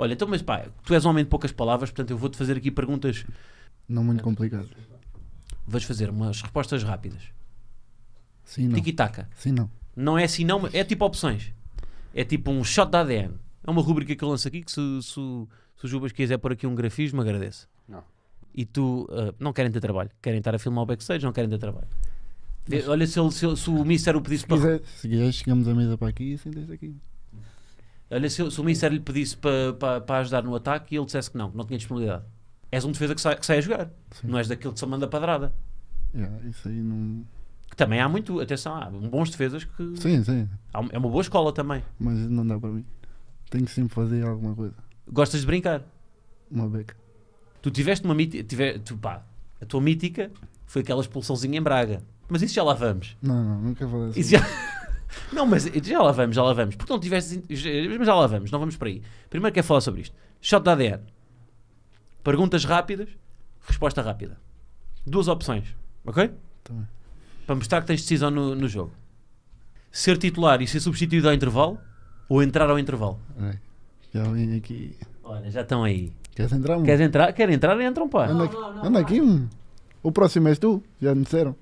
Olha, então, mas pá, tu és um homem de poucas palavras, portanto eu vou-te fazer aqui perguntas. Não muito complicadas. Vais fazer umas respostas rápidas. Sim, não. Tiki-taka. Sim, não. Não é assim, não, é tipo opções. É tipo um shot da ADN. É uma rubrica que eu lanço aqui que se, se, se o Jubas quiser pôr aqui um grafismo, agradeço. Não. E tu, uh, não querem ter trabalho. Querem estar a filmar o backstage, não querem ter trabalho. Mas... Olha, se, ele, se, se o Mister o pedisse se para. Quiser, se quiser, chegamos à mesa para aqui e sentem-se aqui. Olha, se, o Ministério lhe pedisse para, para, ajudar no ataque e ele dissesse que não, que não tinha disponibilidade. És um defesa que sai, que sai a jogar. Sim. Não és daquele que só manda padrada. Yeah, é, isso aí não. Que também há muito, atenção, há bons defesas que. Sim, sim. Há, é uma boa escola também. Mas não dá para mim. Tenho que sempre fazer alguma coisa. Gostas de brincar? Uma beca. Tu tiveste uma mítica. Tive, tu, pá, a tua mítica foi aquela expulsãozinha em Braga. Mas isso já lá vamos. Não, não, nunca falei assim. Isso já... Não, mas já lá vamos, já lá vamos. Porque não tivesse. Mas já lá vamos, não vamos para aí. Primeiro quero falar sobre isto. Shot da ADN. Perguntas rápidas, resposta rápida. Duas opções, ok? Também. Para mostrar que tens decisão no, no jogo. Ser titular e ser substituído ao intervalo ou entrar ao intervalo? É. Já vim aqui. Olha, já estão aí. Queres entrar? Um? Queres entrar? Quer entrar? Entram, pá. Anda aqui, anda aqui um. O próximo és tu, já me disseram.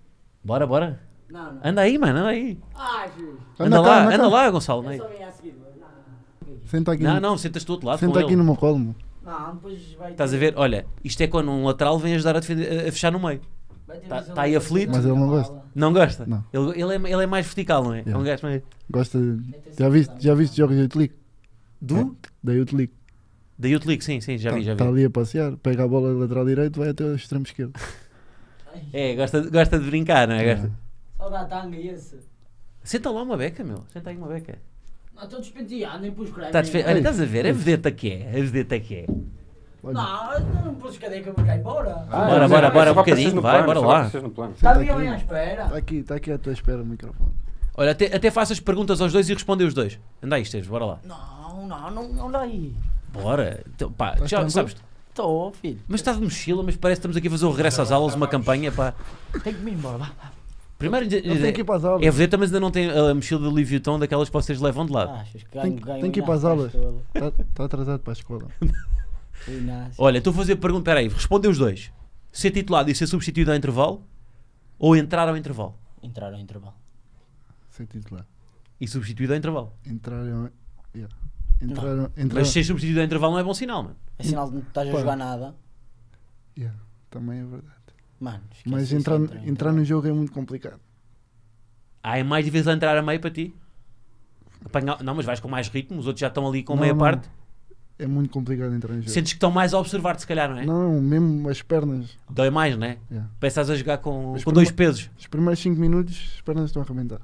Bora, bora. Não, não. Anda aí, mano, anda aí. Ah, Anda, Anda cá, lá, anda, anda, lá, Gonçalo. Não, Senta aqui, não, no, não, sentas tu outro lado. Senta aqui ele. no meu colo. Não, vai Estás a ver? Olha, isto é quando um lateral vem ajudar a, defender- a- fechar no meio. Está Tá- aí aflito. Mas ele não gosta Não gosta? Não. Ele, ele é, ele é mais vertical, não é? É um Gosta de... Já viste, já viste jogos de Youth League? Do? É, da Youth League. Da Youth League, sim, sim, já vi, tá- já vi. Está ali a passear, pega a bola lateral direito, vai até o extremo esquerdo. É, gosta, de- gosta de brincar, não é? Gosta- Saudade é esse. Senta lá uma beca, meu. Senta aí uma beca. Não, estou despenteado, nem pus creme. Tá despe... Olha, estás a ver? A vedeta que é. A vedeta que é. Não, não pus cadeia que eu me caio. embora. Ah, bora, bora, é, bora, um bocadinho. Vai, bora lá. Está tá ali alguém à espera. Está aqui, está aqui à tua espera o microfone. Olha, até, até faço as perguntas aos dois e respondem os dois. Anda aí, Esteves, bora lá. Não, não, não, não dá aí. Bora. Então, pá, Mas já sabes. Estou, filho. Mas estás de mochila, mas parece que estamos aqui a fazer o regresso às aulas, uma campanha, pá. Tenho que me ir embora, vá. Primeiro, tem que ir para as aulas. É vedeta, mas ainda não tem a mochila de Louis Vuitton daquelas que vocês levam de lado. Ah, achas que Tem, que ir para as aulas. Está tá atrasado para a escola. Olha, estou a fazer pergunta. Espera aí, respondeu os dois: ser titulado e ser substituído ao intervalo ou entrar ao intervalo? Entrar ao intervalo. Ser titular. E substituído ao intervalo? Entrar ao. Yeah. Entrar, entrar, entrar... Mas ser substituído ao intervalo não é bom sinal, mano. É sinal de não estás a jogar nada. Yeah, também é verdade. Mano, Mas entrar, entrar, entrar no jogo é muito complicado. Ah, é mais difícil entrar a meio para ti? Apanhar... Não, mas vais com mais ritmo, os outros já estão ali com não, meia não. parte. É muito complicado entrar no jogo. Sentes que estão mais a observar-te, se calhar, não é? Não, mesmo as pernas. Dói mais, não é? Yeah. Pensas a jogar com, com dois pesos. Os primeiros 5 minutos, as pernas estão a arrebentar.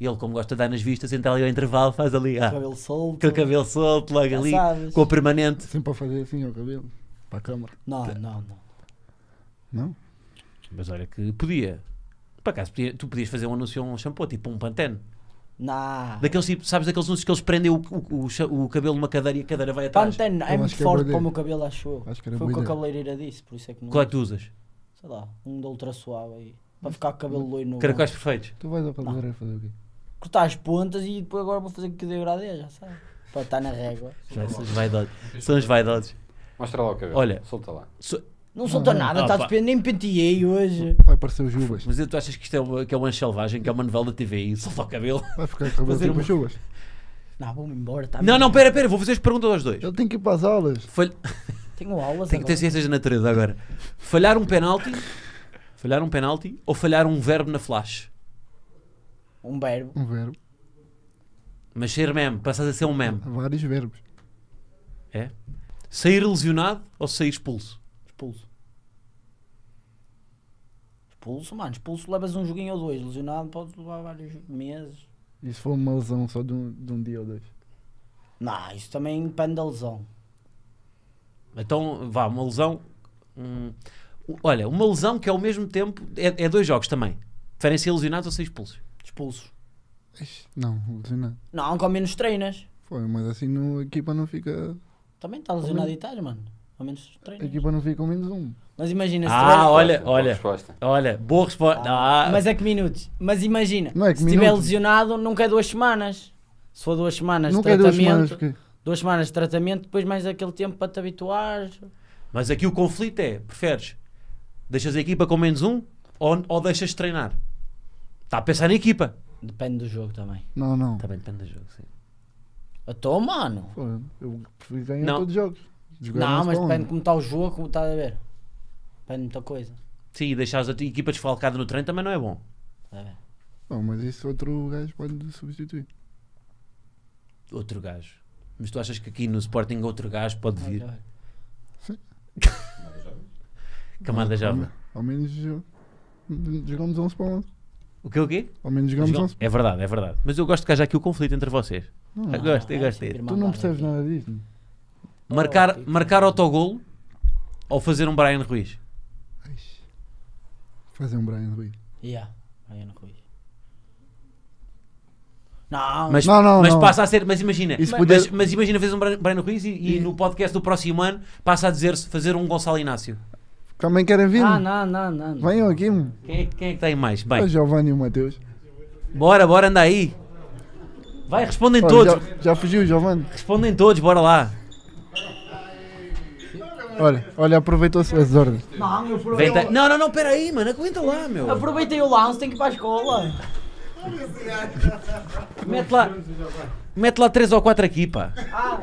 Ele, como gosta de dar nas vistas, entra ali ao intervalo, faz ali. Ah, cabelo solto. o cabelo solto, logo ali, sabes. com a permanente. Sempre a fazer assim ao cabelo, para a câmara. Não, não, não. Não? Mas olha que podia. Por acaso, podia, tu podias fazer um anúncio a um shampoo, tipo um Pantene. Não. Daqueles, sabes daqueles anúncios que eles prendem o, o, o, o cabelo numa cadeira e a cadeira vai atrás? Pantene é muito forte para o meu cabelo, achou. Acho que Foi o que a cabeleireira disse, por isso é que não. Qual é que tu usas? Sei lá, um da ultra suave aí. Para ficar com o cabelo loiro no. Caracóis perfeitos. Tu vais ao cabeleireiro fazer o quê? Cortar as pontas e depois agora vou fazer que deu gradeia, já sabe. Para estar na régua. são os vaidosos. São os vaidosos. Mostra lá o cabelo. Olha, solta lá. So não solta uhum. nada, está ah, de nem penteei hoje. Vai parecer o Juvas. Mas tu achas que isto é uma, que é um anjo selvagem, que é uma novela da e solta o cabelo? Vai ficar o cabelo tipo uma... Não, vou-me embora. Tá não, não, pera, pera, vou fazer as perguntas aos dois. Eu tenho que ir para as aulas. Falha... Tenho aulas Tenho que ter ciências da natureza agora. Falhar um penalti, falhar um penalti ou falhar um verbo na flash? Um verbo. Um verbo. Mas ser meme, passas a ser um meme. Há vários verbos. É? Sair lesionado ou sair expulso? Expulso. Expulso, mano. Expulso levas um joguinho ou dois. Lesionado pode levar vários meses. E se for uma lesão só de um, de um dia ou dois? Não, isso também depende da lesão. Então, vá, uma lesão. Hum, olha, uma lesão que é ao mesmo tempo é, é dois jogos também. Preferem ser lesionados ou ser expulsos? Expulsos. Não, lesionado. Não, com menos treinas. Foi, mas assim no, a equipa não fica. Também está lesionado e tal, mano. Ao menos três. A equipa não fica com menos um. Mas imagina se ah, tiver. Ah, olha, Boa olha. resposta. Olha, boa resposta. Ah. ah, Mas é que minutos. Mas imagina, Não é que se estiver lesionado, nunca é duas semanas. Se for duas semanas de Nunca é duas tratamento. semanas que. duas semanas de tratamento, depois mais aquele tempo para te habituar. Mas aqui o conflito é: preferes deixas a equipa com menos um ou, ou deixas de treinar? Está a pensar na equipa. Depende do jogo também. Não, não. Também depende do jogo, sim. Eu então, mano. Eu prefiro ganhar todos os jogos. Não, mas depende de como está o jogo, como está a ver. Depende de muita coisa. Sim, e deixares a equipa desfalcada no treino também não é bom. Está a ver? mas isso outro gajo pode substituir. Outro gajo. Mas tu achas que aqui no Sporting outro gajo pode vir? Sim. Camada Java. Ao menos jogamos 11 para 11. O que o quê? Ao menos jogamos 11 É verdade, é verdade. Mas eu gosto que haja aqui o conflito entre vocês. Não, eu gosto, eu gosto. É tu não percebes é. nada disso marcar, oh, marcar autogolo ou fazer um Brian Ruiz? Fazer um Brian Ruiz. Yeah, Brian Ruiz. Não, mas, não, não, mas não. passa a ser, mas imagina, mas, mas, mas, imagina fazer um Breno Ruiz e, e, no podcast do próximo ano passa a dizer-se fazer um Gonçalo Inácio. Também querem vir? Ah, não, não, não. Venham aqui. Quem, é, quem é que tem mais? Bem. O Giovanni e o Mateus. Bora, bora, anda aí. Vai, respondem todos. Já, já fugiu, Giovanni. Respondem todos, bora lá. Olha, olha, aproveitou as ordens. Não, Venta... Não, não, não, peraí, mano, aguenta lá, meu. Aproveitei o lounge, tem que ir para a escola. mete lá. Mete lá 3 ou 4 aqui, pá. Ah.